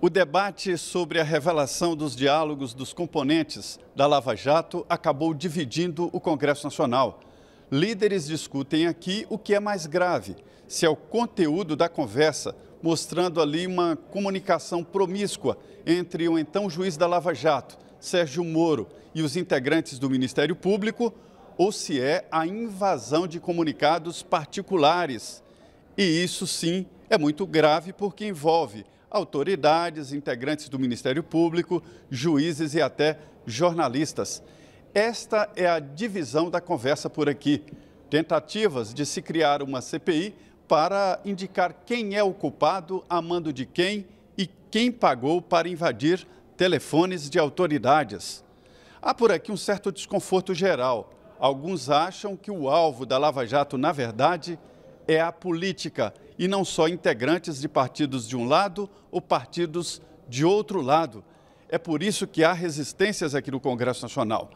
O debate sobre a revelação dos diálogos dos componentes da Lava Jato acabou dividindo o Congresso Nacional. Líderes discutem aqui o que é mais grave: se é o conteúdo da conversa, mostrando ali uma comunicação promíscua entre o então juiz da Lava Jato, Sérgio Moro, e os integrantes do Ministério Público, ou se é a invasão de comunicados particulares. E isso sim é muito grave porque envolve autoridades, integrantes do Ministério Público, juízes e até jornalistas. Esta é a divisão da conversa por aqui. Tentativas de se criar uma CPI para indicar quem é o culpado, a mando de quem e quem pagou para invadir telefones de autoridades. Há por aqui um certo desconforto geral. Alguns acham que o alvo da Lava Jato, na verdade, é a política e não só integrantes de partidos de um lado ou partidos de outro lado. É por isso que há resistências aqui no Congresso Nacional.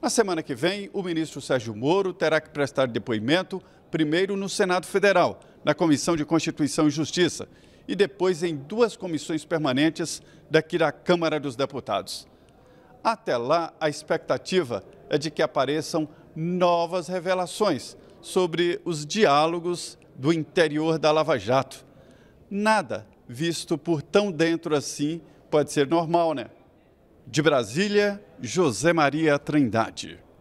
Na semana que vem, o ministro Sérgio Moro terá que prestar depoimento, primeiro no Senado Federal, na Comissão de Constituição e Justiça, e depois em duas comissões permanentes daqui da Câmara dos Deputados. Até lá, a expectativa é de que apareçam novas revelações sobre os diálogos do interior da Lava Jato. Nada visto por tão dentro assim pode ser normal, né? De Brasília, José Maria Trindade.